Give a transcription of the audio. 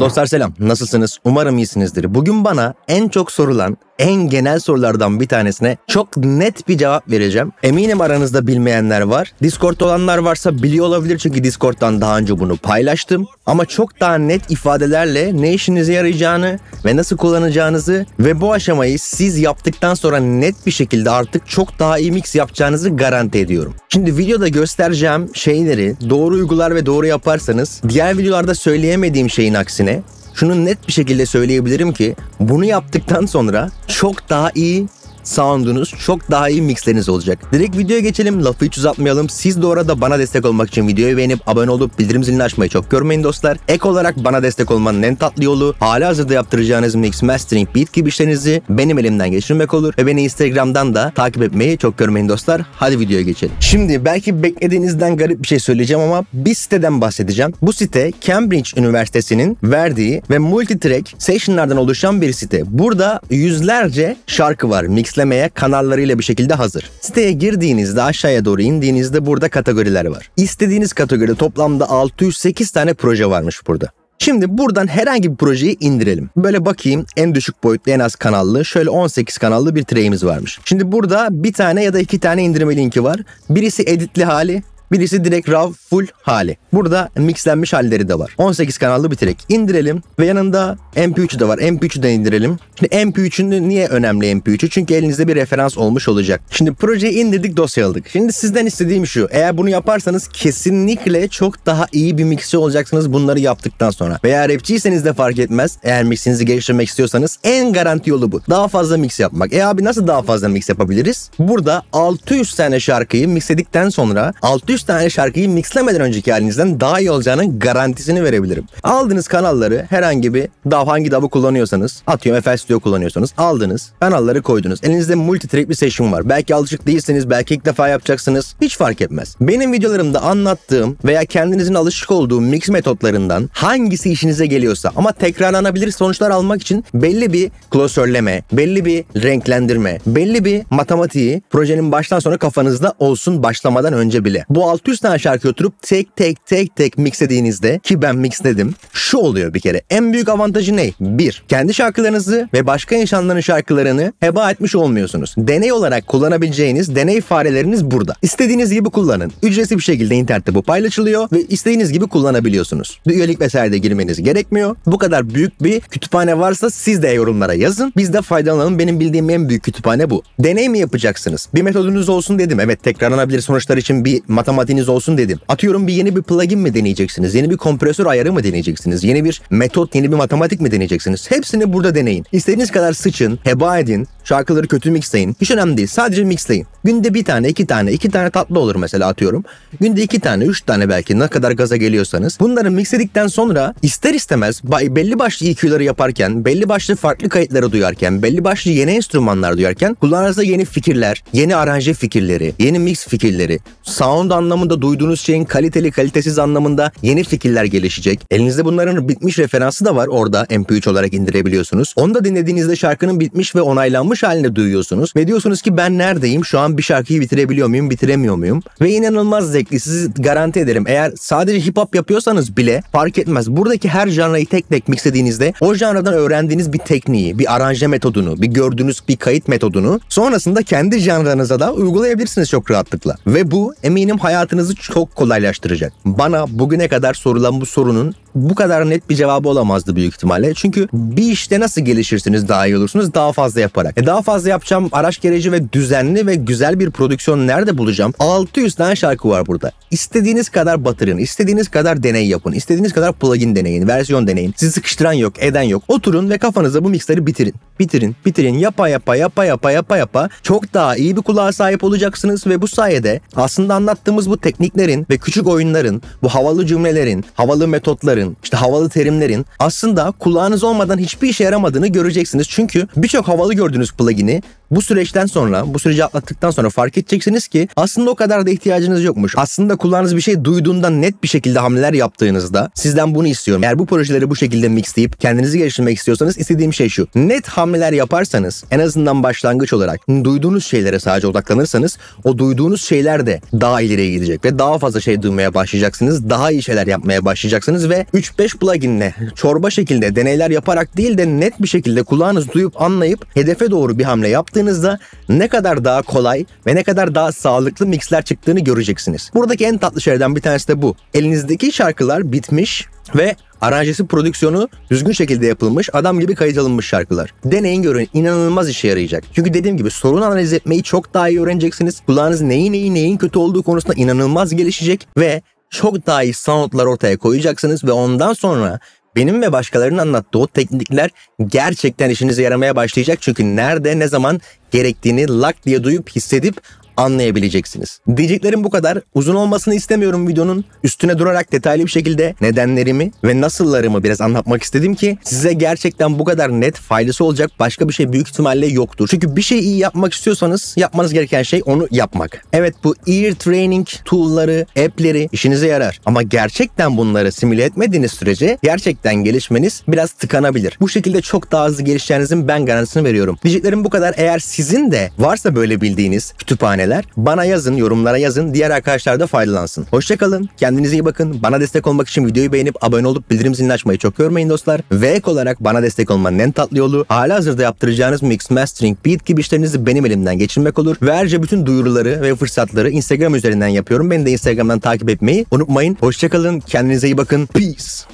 Dostlar selam. Nasılsınız? Umarım iyisinizdir. Bugün bana en çok sorulan, en genel sorulardan bir tanesine çok net bir cevap vereceğim. Eminim aranızda bilmeyenler var. Discord olanlar varsa biliyor olabilir çünkü Discord'dan daha önce bunu paylaştım. Ama çok daha net ifadelerle ne işinize yarayacağını ve nasıl kullanacağınızı ve bu aşamayı siz yaptıktan sonra net bir şekilde artık çok daha iyi mix yapacağınızı garanti ediyorum. Şimdi videoda göstereceğim şeyleri doğru uygular ve doğru yaparsanız diğer videolarda söyleyemediğim şeyin aksine Aksine şunu net bir şekilde söyleyebilirim ki bunu yaptıktan sonra çok daha iyi sound'unuz çok daha iyi mixleriniz olacak. Direkt videoya geçelim lafı hiç uzatmayalım. Siz de orada bana destek olmak için videoyu beğenip abone olup bildirim zilini açmayı çok görmeyin dostlar. Ek olarak bana destek olmanın en tatlı yolu hala hazırda yaptıracağınız mix, mastering, beat gibi işlerinizi benim elimden geçirmek olur. Ve beni Instagram'dan da takip etmeyi çok görmeyin dostlar. Hadi videoya geçelim. Şimdi belki beklediğinizden garip bir şey söyleyeceğim ama bir siteden bahsedeceğim. Bu site Cambridge Üniversitesi'nin verdiği ve multitrack sessionlardan oluşan bir site. Burada yüzlerce şarkı var, mixler beslemeye kanallarıyla bir şekilde hazır. Siteye girdiğinizde aşağıya doğru indiğinizde burada kategoriler var. İstediğiniz kategoride toplamda 608 tane proje varmış burada. Şimdi buradan herhangi bir projeyi indirelim. Böyle bakayım en düşük boyutlu en az kanallı şöyle 18 kanallı bir treyimiz varmış. Şimdi burada bir tane ya da iki tane indirme linki var. Birisi editli hali Birisi direkt RAW full hali. Burada mixlenmiş halleri de var. 18 kanallı bir track. İndirelim ve yanında MP3 de var. mp 3 de indirelim. Şimdi MP3'ünü niye önemli MP3'ü? Çünkü elinizde bir referans olmuş olacak. Şimdi projeyi indirdik dosya aldık. Şimdi sizden istediğim şu. Eğer bunu yaparsanız kesinlikle çok daha iyi bir mixi olacaksınız bunları yaptıktan sonra. Veya rapçiyseniz de fark etmez. Eğer mixinizi geliştirmek istiyorsanız en garanti yolu bu. Daha fazla mix yapmak. E abi nasıl daha fazla mix yapabiliriz? Burada 600 tane şarkıyı mixledikten sonra 600 100 tane şarkıyı mixlemeden önceki halinizden daha iyi olacağının garantisini verebilirim. Aldığınız kanalları herhangi bir DAV hangi DAV'ı kullanıyorsanız atıyorum FL Studio kullanıyorsanız aldınız kanalları koydunuz. Elinizde multi track bir session var. Belki alışık değilseniz belki ilk defa yapacaksınız. Hiç fark etmez. Benim videolarımda anlattığım veya kendinizin alışık olduğu mix metotlarından hangisi işinize geliyorsa ama tekrarlanabilir sonuçlar almak için belli bir klasörleme, belli bir renklendirme, belli bir matematiği projenin baştan sona kafanızda olsun başlamadan önce bile. Bu o 600 tane şarkı oturup tek tek tek tek mixlediğinizde ki ben mixledim şu oluyor bir kere. En büyük avantajı ne? Bir, kendi şarkılarınızı ve başka insanların şarkılarını heba etmiş olmuyorsunuz. Deney olarak kullanabileceğiniz deney fareleriniz burada. İstediğiniz gibi kullanın. Ücretsiz bir şekilde internette bu paylaşılıyor ve istediğiniz gibi kullanabiliyorsunuz. Üyelik vesaire de girmeniz gerekmiyor. Bu kadar büyük bir kütüphane varsa siz de yorumlara yazın. Biz de faydalanalım. Benim bildiğim en büyük kütüphane bu. Deney mi yapacaksınız? Bir metodunuz olsun dedim. Evet tekrarlanabilir sonuçlar için bir matematik matematiğiniz olsun dedim. Atıyorum bir yeni bir plugin mi deneyeceksiniz? Yeni bir kompresör ayarı mı deneyeceksiniz? Yeni bir metot, yeni bir matematik mi deneyeceksiniz? Hepsini burada deneyin. İstediğiniz kadar sıçın, heba edin, Şarkıları kötü mixleyin. Hiç önemli değil. Sadece mixleyin. Günde bir tane, iki tane, iki tane tatlı olur mesela atıyorum. Günde iki tane, üç tane belki ne kadar gaza geliyorsanız. Bunları mixledikten sonra ister istemez belli başlı EQ'ları yaparken, belli başlı farklı kayıtları duyarken, belli başlı yeni enstrümanlar duyarken kulağınızda yeni fikirler, yeni aranje fikirleri, yeni mix fikirleri, sound anlamında duyduğunuz şeyin kaliteli kalitesiz anlamında yeni fikirler gelişecek. Elinizde bunların bitmiş referansı da var orada MP3 olarak indirebiliyorsunuz. Onu da dinlediğinizde şarkının bitmiş ve onaylanmış duymuş halini duyuyorsunuz ve diyorsunuz ki ben neredeyim? Şu an bir şarkıyı bitirebiliyor muyum? Bitiremiyor muyum? Ve inanılmaz zevkli. Sizi garanti ederim. Eğer sadece hip hop yapıyorsanız bile fark etmez. Buradaki her janrayı tek tek mixlediğinizde o janradan öğrendiğiniz bir tekniği, bir aranje metodunu, bir gördüğünüz bir kayıt metodunu sonrasında kendi janranıza da uygulayabilirsiniz çok rahatlıkla. Ve bu eminim hayatınızı çok kolaylaştıracak. Bana bugüne kadar sorulan bu sorunun bu kadar net bir cevabı olamazdı büyük ihtimalle. Çünkü bir işte nasıl gelişirsiniz daha iyi olursunuz daha fazla yaparak. E daha fazla yapacağım araç gereci ve düzenli ve güzel bir prodüksiyon nerede bulacağım? 600 tane şarkı var burada. İstediğiniz kadar batırın, istediğiniz kadar deney yapın, istediğiniz kadar plugin deneyin, versiyon deneyin. Sizi sıkıştıran yok, eden yok. Oturun ve kafanızda bu miksleri bitirin. Bitirin, bitirin, yapa yapa yapa yapa yapa yapa çok daha iyi bir kulağa sahip olacaksınız ve bu sayede aslında anlattığımız bu tekniklerin ve küçük oyunların, bu havalı cümlelerin, havalı metotların, işte havalı terimlerin aslında kulağınız olmadan hiçbir işe yaramadığını göreceksiniz. Çünkü birçok havalı gördüğünüz plugin'i bu süreçten sonra, bu süreci atlattıktan sonra fark edeceksiniz ki aslında o kadar da ihtiyacınız yokmuş. Aslında kullandığınız bir şey duyduğunda net bir şekilde hamleler yaptığınızda sizden bunu istiyorum. Eğer bu projeleri bu şekilde mixleyip kendinizi geliştirmek istiyorsanız istediğim şey şu. Net hamleler yaparsanız en azından başlangıç olarak duyduğunuz şeylere sadece odaklanırsanız o duyduğunuz şeyler de daha ileriye gidecek ve daha fazla şey duymaya başlayacaksınız. Daha iyi şeyler yapmaya başlayacaksınız ve 3-5 pluginle çorba şekilde deneyler yaparak değil de net bir şekilde kulağınız duyup anlayıp hedefe doğru bir hamle yaptı baktığınızda ne kadar daha kolay ve ne kadar daha sağlıklı mixler çıktığını göreceksiniz. Buradaki en tatlı şeylerden bir tanesi de bu. Elinizdeki şarkılar bitmiş ve aranjesi prodüksiyonu düzgün şekilde yapılmış, adam gibi kayıt alınmış şarkılar. Deneyin görün, inanılmaz işe yarayacak. Çünkü dediğim gibi sorun analiz etmeyi çok daha iyi öğreneceksiniz. Kulağınız neyin iyi, neyin kötü olduğu konusunda inanılmaz gelişecek ve çok daha iyi soundlar ortaya koyacaksınız ve ondan sonra benim ve başkalarının anlattığı o teknikler gerçekten işinize yaramaya başlayacak. Çünkü nerede ne zaman gerektiğini lak diye duyup hissedip anlayabileceksiniz. Diyeceklerim bu kadar. Uzun olmasını istemiyorum videonun. Üstüne durarak detaylı bir şekilde nedenlerimi ve nasıllarımı biraz anlatmak istedim ki size gerçekten bu kadar net faydası olacak başka bir şey büyük ihtimalle yoktur. Çünkü bir şey iyi yapmak istiyorsanız yapmanız gereken şey onu yapmak. Evet bu ear training tool'ları, app'leri işinize yarar. Ama gerçekten bunları simüle etmediğiniz sürece gerçekten gelişmeniz biraz tıkanabilir. Bu şekilde çok daha hızlı gelişeceğinizin ben garantisini veriyorum. Diyeceklerim bu kadar. Eğer sizin de varsa böyle bildiğiniz kütüphane hikayeler. Bana yazın, yorumlara yazın. Diğer arkadaşlar da faydalansın. Hoşçakalın. Kendinize iyi bakın. Bana destek olmak için videoyu beğenip abone olup bildirim zilini açmayı çok görmeyin dostlar. Ve ek olarak bana destek olmanın en tatlı yolu hala hazırda yaptıracağınız mix, mastering, beat gibi işlerinizi benim elimden geçirmek olur. Ve ayrıca bütün duyuruları ve fırsatları Instagram üzerinden yapıyorum. Beni de Instagram'dan takip etmeyi unutmayın. Hoşçakalın. Kendinize iyi bakın. Peace.